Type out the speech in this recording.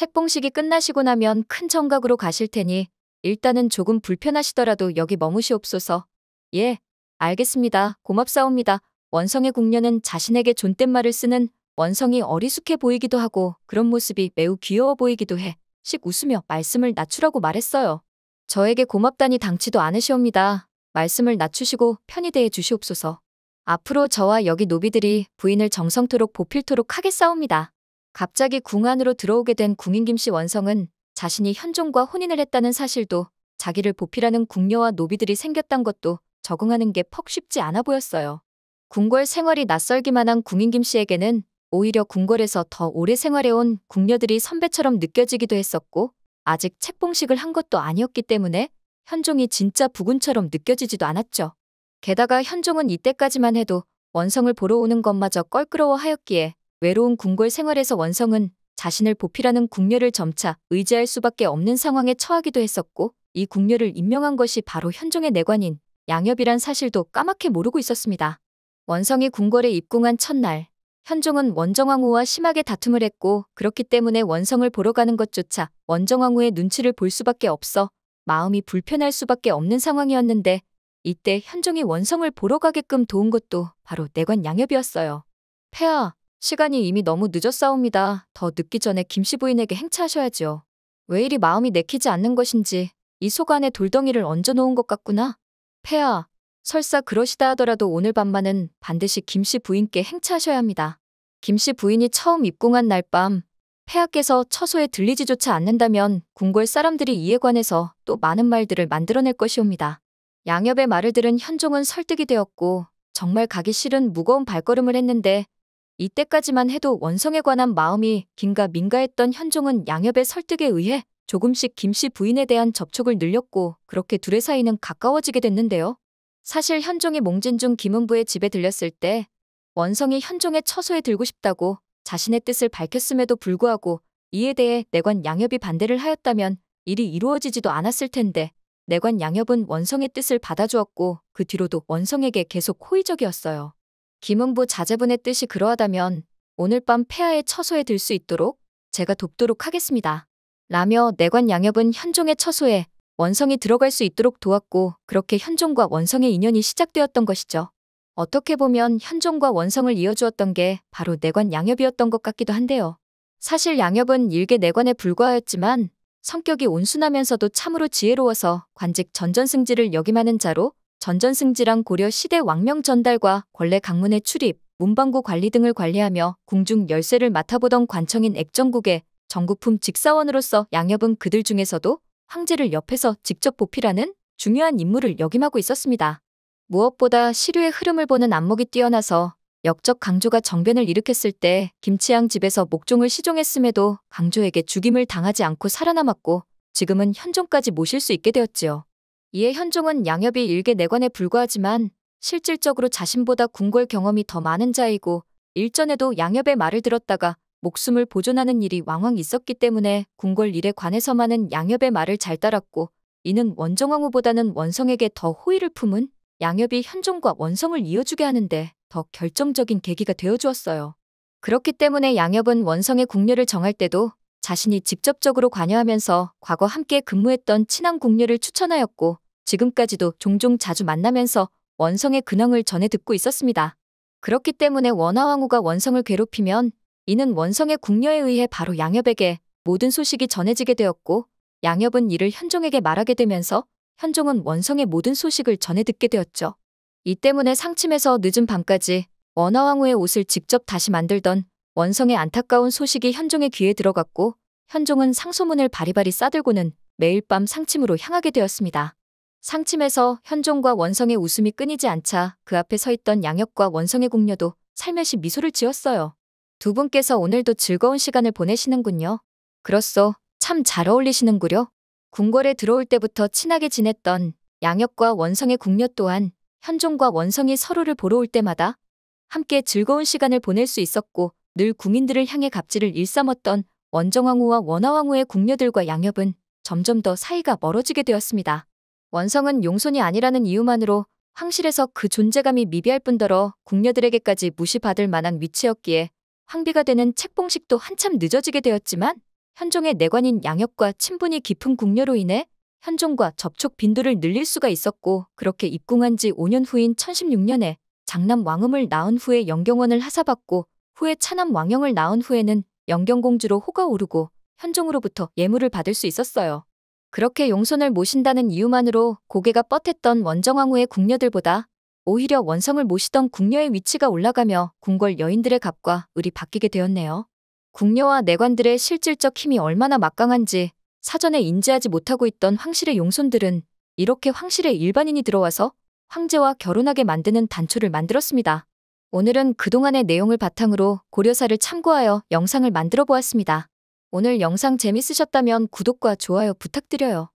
책봉식이 끝나시고 나면 큰 정각으로 가실 테니 일단은 조금 불편하시더라도 여기 머무시옵소서. 예, 알겠습니다. 고맙사옵니다. 원성의 궁녀는 자신에게 존댓말을 쓰는 원성이 어리숙해 보이기도 하고 그런 모습이 매우 귀여워 보이기도 해. 씩 웃으며 말씀을 낮추라고 말했어요. 저에게 고맙다니 당치도 않으시옵니다. 말씀을 낮추시고 편히 대해 주시옵소서. 앞으로 저와 여기 노비들이 부인을 정성토록 보필토록 하겠사옵니다. 갑자기 궁 안으로 들어오게 된 궁인 김씨 원성은 자신이 현종과 혼인을 했다는 사실도 자기를 보필하는 궁녀와 노비들이 생겼단 것도 적응하는 게 퍽 쉽지 않아 보였어요. 궁궐 생활이 낯설기만 한 궁인 김씨에게는 오히려 궁궐에서 더 오래 생활해온 궁녀들이 선배처럼 느껴지기도 했었고 아직 책봉식을 한 것도 아니었기 때문에 현종이 진짜 부군처럼 느껴지지도 않았죠. 게다가 현종은 이때까지만 해도 원성을 보러 오는 것마저 껄끄러워하였기에 외로운 궁궐 생활에서 원성은 자신을 보필하는 궁녀를 점차 의지할 수밖에 없는 상황에 처하기도 했었고 이 궁녀를 임명한 것이 바로 현종의 내관인 양엽이란 사실도 까맣게 모르고 있었습니다. 원성이 궁궐에 입궁한 첫날 현종은 원정왕후와 심하게 다툼을 했고 그렇기 때문에 원성을 보러 가는 것조차 원정왕후의 눈치를 볼 수밖에 없어 마음이 불편할 수밖에 없는 상황이었는데 이때 현종이 원성을 보러 가게끔 도운 것도 바로 내관 양엽이었어요. 폐하, 시간이 이미 너무 늦었사옵니다. 더 늦기 전에 김씨 부인에게 행차하셔야지요. 왜 이리 마음이 내키지 않는 것인지 이 속 안에 돌덩이를 얹어놓은 것 같구나. 폐하, 설사 그러시다 하더라도 오늘 밤만은 반드시 김씨 부인께 행차하셔야 합니다. 김씨 부인이 처음 입궁한 날밤 폐하께서 처소에 들리지조차 않는다면 궁궐 사람들이 이에 관해서 또 많은 말들을 만들어낼 것이옵니다. 양엽의 말을 들은 현종은 설득이 되었고 정말 가기 싫은 무거운 발걸음을 했는데 이때까지만 해도 원성에 관한 마음이 긴가 민가했던 현종은 양엽의 설득에 의해 조금씩 김씨 부인에 대한 접촉을 늘렸고 그렇게 둘의 사이는 가까워지게 됐는데요. 사실 현종이 몽진 중 김은부의 집에 들렸을 때 원성이 현종의 처소에 들고 싶다고 자신의 뜻을 밝혔음에도 불구하고 이에 대해 내관 양엽이 반대를 하였다면 일이 이루어지지도 않았을 텐데 내관 양엽은 원성의 뜻을 받아주었고 그 뒤로도 원성에게 계속 호의적이었어요. 김흥부 자제분의 뜻이 그러하다면 오늘 밤 폐하의 처소에 들 수 있도록 제가 돕도록 하겠습니다. 라며 내관 양엽은 현종의 처소에 원성이 들어갈 수 있도록 도왔고 그렇게 현종과 원성의 인연이 시작되었던 것이죠. 어떻게 보면 현종과 원성을 이어주었던 게 바로 내관 양엽이었던 것 같기도 한데요. 사실 양엽은 일개 내관에 불과하였지만 성격이 온순하면서도 참으로 지혜로워서 관직 전전승지를 역임하는 자로 전전승지랑 고려 시대 왕명 전달과 권례 강문의 출입, 문방구 관리 등을 관리하며 궁중 열쇠를 맡아보던 관청인 액정국의 전국품 직사원으로서 양엽은 그들 중에서도 황제를 옆에서 직접 보필하는 중요한 임무를 역임하고 있었습니다. 무엇보다 시류의 흐름을 보는 안목이 뛰어나서 역적 강조가 정변을 일으켰을 때 김치양 집에서 목종을 시종했음에도 강조에게 죽임을 당하지 않고 살아남았고 지금은 현종까지 모실 수 있게 되었지요. 이에 현종은 양엽이 일개 내관에 불과하지만 실질적으로 자신보다 궁궐 경험이 더 많은 자이고 일전에도 양엽의 말을 들었다가 목숨을 보존하는 일이 왕왕 있었기 때문에 궁궐 일에 관해서만은 양엽의 말을 잘 따랐고 이는 원정왕후보다는 원성에게 더 호의를 품은 양엽이 현종과 원성을 이어주게 하는데 더 결정적인 계기가 되어주었어요. 그렇기 때문에 양엽은 원성의 궁녀를 정할 때도 자신이 직접적으로 관여하면서 과거 함께 근무했던 친한 국녀를 추천하였고 지금까지도 종종 자주 만나면서 원성의 근황을 전해 듣고 있었습니다. 그렇기 때문에 원하왕후가 원성을 괴롭히면 이는 원성의 궁녀에 의해 바로 양엽에게 모든 소식이 전해지게 되었고 양엽은 이를 현종에게 말하게 되면서 현종은 원성의 모든 소식을 전해 듣게 되었죠. 이 때문에 상침에서 늦은 밤까지 원하왕후의 옷을 직접 다시 만들던 원성의 안타까운 소식이 현종의 귀에 들어갔고 현종은 상소문을 바리바리 싸들고는 매일 밤 상침으로 향하게 되었습니다. 상침에서 현종과 원성의 웃음이 끊이지 않자 그 앞에 서 있던 양혁과 원성의 궁녀도 살며시 미소를 지었어요. 두 분께서 오늘도 즐거운 시간을 보내시는군요. 그렇소, 참 잘 어울리시는구려. 궁궐에 들어올 때부터 친하게 지냈던 양혁과 원성의 궁녀 또한 현종과 원성이 서로를 보러 올 때마다 함께 즐거운 시간을 보낼 수 있었고 늘 궁인들을 향해 갑질을 일삼었던 원정왕후와 원하왕후의 궁녀들과 양협은 점점 더 사이가 멀어지게 되었습니다. 원성은 용손이 아니라는 이유만으로 황실에서 그 존재감이 미비할 뿐더러 궁녀들에게까지 무시받을 만한 위치였기에 황비가 되는 책봉식도 한참 늦어지게 되었지만 현종의 내관인 양엽과 친분이 깊은 궁녀로 인해 현종과 접촉 빈도를 늘릴 수가 있었고 그렇게 입궁한 지 5년 후인 1016년에 장남 왕음을 낳은 후에 영경원을 하사받고 후에 차남 왕영을 낳은 후에는 영경공주로 호가 오르고 현종으로부터 예물을 받을 수 있었어요. 그렇게 용손을 모신다는 이유만으로 고개가 뻗했던 원정왕후의 궁녀들보다 오히려 원성을 모시던 궁녀의 위치가 올라가며 궁궐 여인들의 갑과 을이 바뀌게 되었네요. 궁녀와 내관들의 실질적 힘이 얼마나 막강한지 사전에 인지하지 못하고 있던 황실의 용손들은 이렇게 황실의 일반인이 들어와서 황제와 결혼하게 만드는 단초를 만들었습니다. 오늘은 그동안의 내용을 바탕으로 고려사를 참고하여 영상을 만들어 보았습니다. 오늘 영상 재밌으셨다면 구독과 좋아요 부탁드려요.